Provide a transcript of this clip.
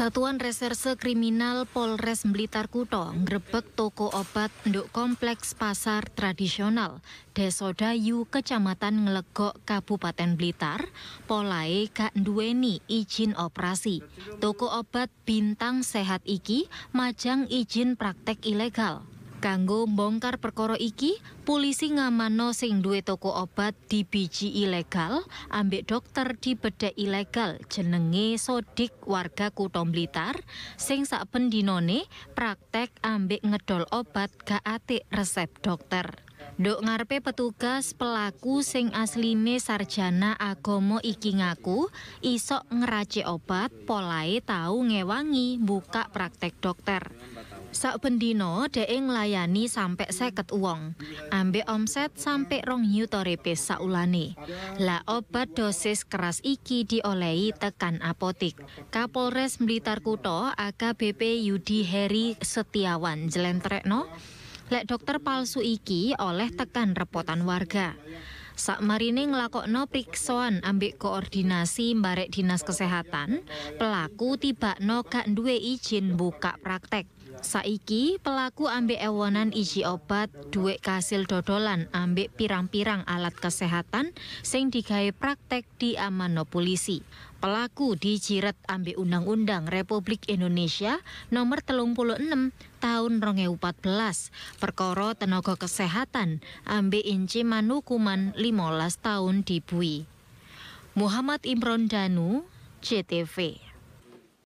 Satuan Reserse Kriminal Polres Blitar Kuto ngrebek toko obat nduk kompleks pasar tradisional Deso Dayu, Kecamatan Ngelegok, Kabupaten Blitar, polae gak nduweni izin operasi. Toko obat Bintang Sehat iki majang izin praktek ilegal. Kanggo mbongkar perkara iki, polisi ngamano sing duwe toko obat biji ilegal, ambek dokter di beda ilegal jenenge Sodik warga kutom Blitar sing saben dinone praktek ambek ngedol obat ga atik resep dokter. Dok ngarepe petugas pelaku sing asline sarjana Agomo iki ngaku isok ngerace obat polai tahu ngewangi buka praktek dokter. Sak pendino, de'e nglayani sampe seket uang, ambek omset sampe rong yuta repes saulane. La obat dosis keras iki diolehi tekan apotik. Kapolres Blitar Kuto AKBP Yudi Heri Setiawan jelentrekno lek dokter palsu iki oleh tekan repotan warga. Sak Sakmarine nglakokno priksoan ambek koordinasi mbarek dinas kesehatan, pelaku tiba no gak duwe izin buka praktek. Saiki pelaku ambek ewonan iji obat duit kasil dodolan ambek pirang-pirang alat kesehatan sing digawe praktek di amano polisi. Pelaku dijiret ambek Undang-Undang Republik Indonesia nomor 36 tahun 2014 perkara tenaga kesehatan ambek inci hukuman 15 tahun dibui. Muhammad Imron Danu, CTV.